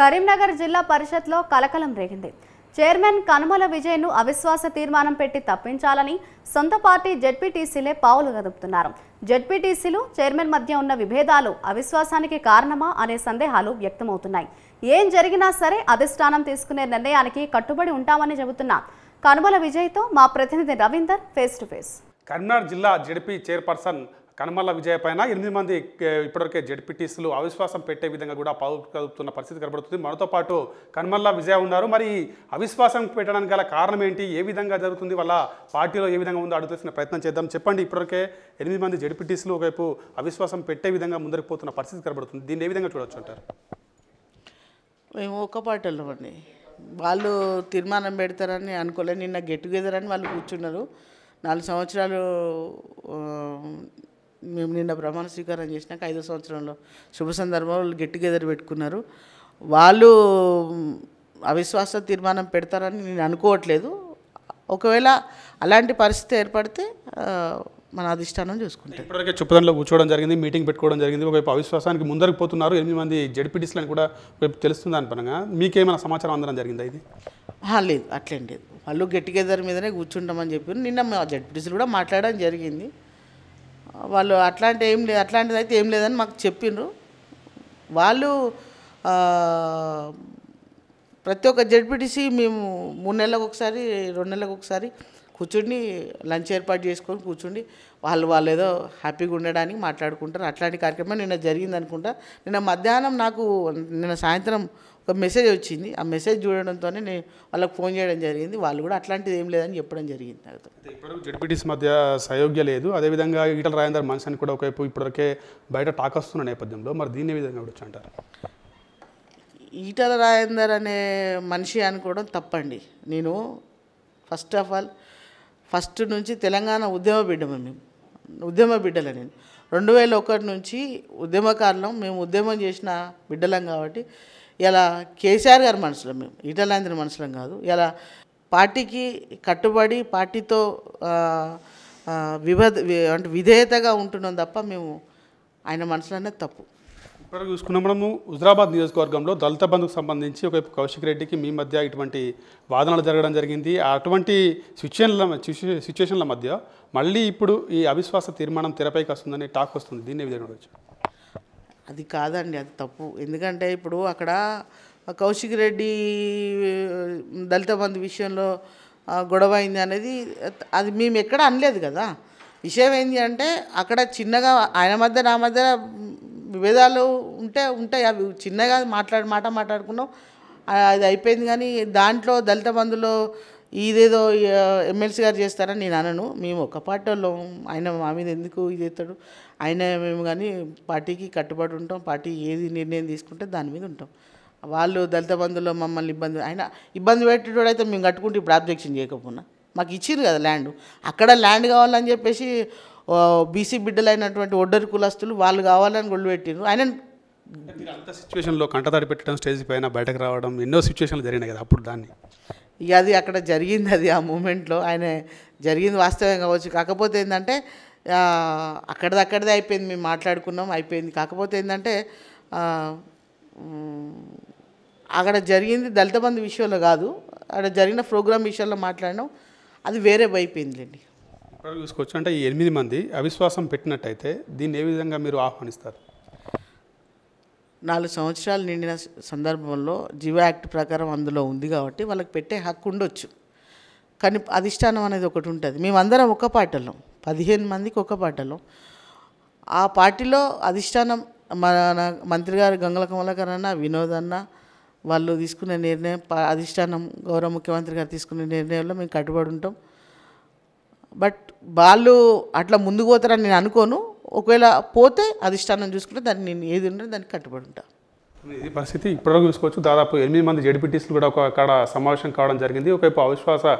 కరీంనగర్ జిల్లా పరిషత్లో కలకలం రేగింది చైర్మన్ కనుమల విజయ్ను అవిశ్వాస తీర్మానం పెట్టి తప్పించాలని సొంత పార్టీ జెడ్పీటీసీలే పావులు గదుపుతున్నారు జెడ్పీటీసీలు చైర్మన్ మధ్య ఉన్న విభేదాలు అవిశ్వాసానికి కారణమా అనే సందేహాలు వ్యక్తమవుతున్నాయి ఏం జరిగినా సరే అధిష్టానం తీసుకునే నిర్ణయానికి కట్టుబడి ఉంటామని చెబుతున్నా కనుమల విజయ్తో మా ప్రతినిధి Ravinder face to face Karimnagar జిల్లా జెడ్పీ చైర్పర్సన్ కనుమల్ల విజయ పైన ఎనిమిది మంది ఇప్పటివరకే జడ్పీటీసీలు అవిశ్వాసం పెట్టే విధంగా కూడా పాలు కలుపుతున్న పరిస్థితి కనబడుతుంది మనతో పాటు కనుమల్ల విజయ ఉన్నారు మరి అవిశ్వాసం పెట్టడానికి గల కారణం ఏంటి ఏ విధంగా జరుగుతుంది వాళ్ళ పార్టీలో ఏ విధంగా ఉందో అడుగుతున్న ప్రయత్నం చేద్దాం చెప్పండి ఇప్పటివరకే ఎనిమిది మంది జడ్పీటీసీలు ఒకవైపు అవిశ్వాసం పెట్టే విధంగా ముందరికి పోతున్న పరిస్థితి కనబడుతుంది దీన్ని ఏ విధంగా చూడొచ్చు అంటారు మేము ఒక పార్టీలో అండి వాళ్ళు తీర్మానం పెడతారని అనుకోలేదు నిన్న గెట్ టుగెదర్ అని వాళ్ళు కూర్చున్నారు నాలుగు సంవత్సరాలు మేము నిన్న ప్రమాణ స్వీకారం చేసినాక ఐదో సంవత్సరంలో శుభ సందర్భంలో గెట్ టుగెదర్ పెట్టుకున్నారు వాళ్ళు అవిశ్వాస తీర్మానం పెడతారని నేను అనుకోవట్లేదు ఒకవేళ అలాంటి పరిస్థితి ఏర్పడితే మన అధిష్టానం చూసుకుంటాం ఇప్పటికే చుప్పదంలో కూర్చోవడం జరిగింది మీటింగ్ పెట్టుకోవడం జరిగింది ఒకవైపు అవిశ్వాసానికి ముందరకు పోతున్నారు ఎనిమిది మంది జడ్పీటీసీలను కూడా ఒకవైపు తెలుస్తుంది దాని మీకేమైనా సమాచారం అందడం జరిగిందా ఇది లేదు అట్లేం లేదు వాళ్ళు గెట్ టుగెదర్ మీదనే కూర్చుంటామని చెప్పి నిన్న మా జడ్పీటీసీలు కూడా మాట్లాడడం జరిగింది వాళ్ళు అట్లాంటి ఏం లేదు అట్లాంటిది అయితే ఏం లేదని మాకు చెప్పిండ్రు వాళ్ళు ప్రతి ఒక్క జడ్పీటీసీ మేము మూడు నెలలకు ఒకసారి రెండు నెలలకు ఒకసారి కూర్చుండి లంచ్ ఏర్పాటు చేసుకొని కూర్చుండి వాళ్ళు వాళ్ళు ఏదో హ్యాపీగా ఉండడానికి మాట్లాడుకుంటారు అట్లాంటి కార్యక్రమం నిన్న జరిగింది అనుకుంటా నిన్న మధ్యాహ్నం నాకు నిన్న సాయంత్రం ఒక మెసేజ్ వచ్చింది ఆ మెసేజ్ చూడడంతోనే నేను వాళ్ళకి ఫోన్ చేయడం జరిగింది వాళ్ళు కూడా అట్లాంటిది ఏం లేదని చెప్పడం జరిగింది నాతో ఇప్పుడు జడ్పీటీస్ మధ్య సయోగ్య లేదు అదేవిధంగా ఈటల రాజేందర్ మనిషిని కూడా ఒకవైపు ఇప్పటివరకే బయట టాక్ వస్తున్న నేపథ్యంలో మరి దీన్ని విధంగా కూడా అంటారు ఈటల రాజేందర్ అనే మనిషి అనుకోవడం తప్పండి నేను ఫస్ట్ ఆఫ్ ఆల్ ఫస్ట్ నుంచి తెలంగాణ ఉద్యమ బిడ్డమే మేము ఉద్యమ బిడ్డలే నేను రెండు వేల ఒకటి నుంచి ఉద్యమకాలంలో మేము ఉద్యమం చేసిన బిడ్డలం కాబట్టి ఇలా కేసీఆర్ గారి మనుషులం మేము ఈటలాంధ్ర మనుషులం కాదు ఇలా పార్టీకి కట్టుబడి పార్టీతో విభ అంటే విధేయతగా ఉంటున్నాం తప్ప మేము ఆయన మనసులోనే తప్పు ఇప్పుడు చూసుకున్న మనము హుజరాబాద్ నియోజకవర్గంలో దళిత బంధుకు సంబంధించి ఒకవైపు కౌశిక్ రెడ్డికి మీ మధ్య ఇటువంటి వాదనలు జరగడం జరిగింది అటువంటి సిచ్యువేషన్ల సిచ్యుయేషన్ల మధ్య మళ్ళీ ఇప్పుడు ఈ అవిశ్వాస తీర్మానం తెరపైకి వస్తుందని టాక్ వస్తుంది దీన్ని విధంగా అది కాదండి అది తప్పు ఎందుకంటే ఇప్పుడు అక్కడ కౌశిక్ రెడ్డి దళిత బంధు విషయంలో గొడవ అయింది అనేది అది మేము ఎక్కడ అనలేదు కదా విషయం ఏంటి అంటే అక్కడ చిన్నగా ఆయన మధ్య నా మధ్య విభేదాలు ఉంటే ఉంటాయి అవి చిన్నగా మాట్లాడి మాట మాట్లాడుకున్నాం అది అయిపోయింది కానీ దాంట్లో దళిత బంధులో ఇదేదో ఎమ్మెల్సీ గారు చేస్తారని నేను అనను మేము ఒక పార్టీ వాళ్ళం ఆయన మా మీద ఎందుకు ఇది చేస్తాడు ఆయన మేము కానీ పార్టీకి కట్టుబడి ఉంటాం పార్టీ ఏది నిర్ణయం తీసుకుంటే దాని మీద ఉంటాం వాళ్ళు దళిత బంధుల్లో మమ్మల్ని ఇబ్బంది ఆయన ఇబ్బంది పెట్టేటోడు అయితే మేము కట్టుకుంటే ఇప్పుడు ఆబ్జెక్షన్ చేయకపోయినా మాకు ఇచ్చింది కదా ల్యాండ్ అక్కడ ల్యాండ్ కావాలని చెప్పేసి బీసీ బిడ్డలైనటువంటి ఒడ్డరి కులస్తులు వాళ్ళు కావాలని గొడవ పెట్టిండ్రు ఆయన అంత సిచ్యువేషన్లో కంటదాడి పెట్టడం స్టేజ్ పైన బయటకు రావడం ఎన్నో సిచ్యువేషన్లు జరిగినాయి కదా అప్పుడు దాన్ని ఇక అది అక్కడ జరిగింది అది ఆ మూమెంట్లో ఆయన జరిగింది వాస్తవం కావచ్చు కాకపోతే ఏంటంటే అక్కడది అక్కడిదే అయిపోయింది మేము మాట్లాడుకున్నాం అయిపోయింది కాకపోతే ఏంటంటే అక్కడ జరిగింది దళిత బంధు విషయంలో కాదు అక్కడ జరిగిన ప్రోగ్రామ్ విషయంలో మాట్లాడడం అది వేరే అయిపోయిందిలేండి కుట్రలు చూసుకోవచ్చు అంటే ఈ ఎనిమిది మంది అవిశ్వాసం పెట్టినట్టయితే దీన్ని ఏ విధంగా మీరు ఆహ్వానిస్తారు నాలుగు సంవత్సరాలు నిండిన సందర్భంలో జీవో యాక్ట్ ప్రకారం అందులో ఉంది కాబట్టి వాళ్ళకి పెట్టే హక్కు ఉండొచ్చు కానీ అధిష్టానం అనేది ఒకటి ఉంటుంది మేమందరం ఒక పాటలో పదిహేను మందికి ఒక పాటలో ఆ పార్టీలో అధిష్టానం మన మంత్రి గారు గంగల కమలాకర్ అన్న వినోద్ అన్న వాళ్ళు తీసుకునే నిర్ణయం అధిష్టానం గౌరవ ముఖ్యమంత్రి గారు తీసుకునే నిర్ణయంలో మేము కట్టుబడి ఉంటాం బట్ వాళ్ళు అట్లా ముందుకు పోతారని నేను అనుకోను ఒకవేళ పోతే అధిష్టానం చూసుకుంటే దాన్ని నేను ఏది ఉంటే దానికి కట్టుబడి ఉంటాను ఇది పరిస్థితి ఇప్పటివరకు చూసుకోవచ్చు దాదాపు ఎనిమిది మంది జడ్పీటీసులు కూడా ఒక అక్కడ సమావేశం కావడం జరిగింది ఒకవైపు అవిశ్వాస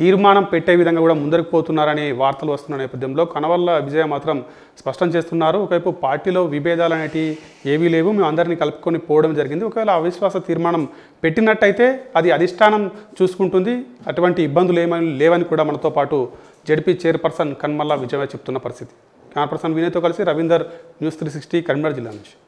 తీర్మానం పెట్టే విధంగా కూడా ముందరకు పోతున్నారని వార్తలు వస్తున్న నేపథ్యంలో కనవల్ల విజయ మాత్రం స్పష్టం చేస్తున్నారు ఒకవైపు పార్టీలో విభేదాలు అనేటివి ఏవీ లేవు మేము అందరినీ కలుపుకొని పోవడం జరిగింది ఒకవేళ అవిశ్వాస తీర్మానం పెట్టినట్టయితే అది అధిష్టానం చూసుకుంటుంది అటువంటి ఇబ్బందులు ఏమని లేవని కూడా మనతో పాటు జడ్పీ చైర్పర్సన్ కన్మల్ల విజయ చెప్తున్న పరిస్థితి కన్పర్సన్ వినయ్తో కలిసి Ravinder news three sixty Karimnagar జిల్లా నుంచి